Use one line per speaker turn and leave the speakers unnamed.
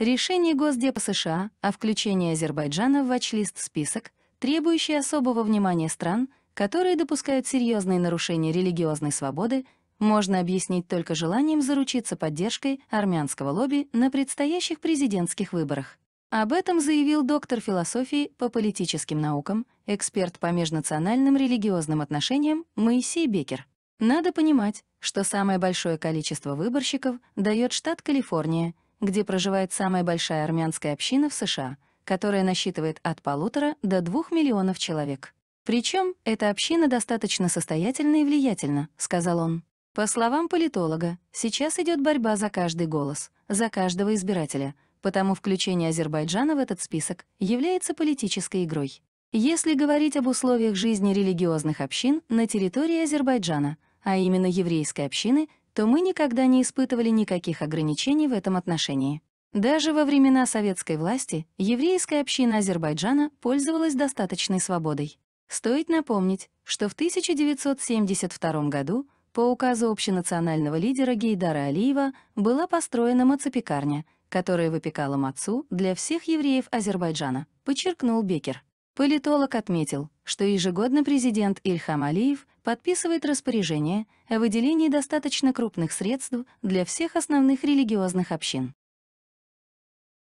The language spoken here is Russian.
Решение Госдепа США о включении Азербайджана в вач список, требующий особого внимания стран, которые допускают серьезные нарушения религиозной свободы, можно объяснить только желанием заручиться поддержкой армянского лобби на предстоящих президентских выборах. Об этом заявил доктор философии по политическим наукам, эксперт по межнациональным религиозным отношениям Моисей Бекер. Надо понимать, что самое большое количество выборщиков дает штат Калифорния — где проживает самая большая армянская община в США, которая насчитывает от полутора до двух миллионов человек. Причем эта община достаточно состоятельна и влиятельна, сказал он. По словам политолога, сейчас идет борьба за каждый голос, за каждого избирателя, потому включение Азербайджана в этот список является политической игрой. Если говорить об условиях жизни религиозных общин на территории Азербайджана, а именно еврейской общины, то мы никогда не испытывали никаких ограничений в этом отношении. Даже во времена советской власти еврейская община Азербайджана пользовалась достаточной свободой. Стоит напомнить, что в 1972 году по указу общенационального лидера Гейдара Алиева была построена мацепекарня, которая выпекала мацу для всех евреев Азербайджана, подчеркнул Бекер. Политолог отметил, что ежегодно президент Ильхам Алиев подписывает распоряжение о выделении достаточно крупных средств для всех основных религиозных общин.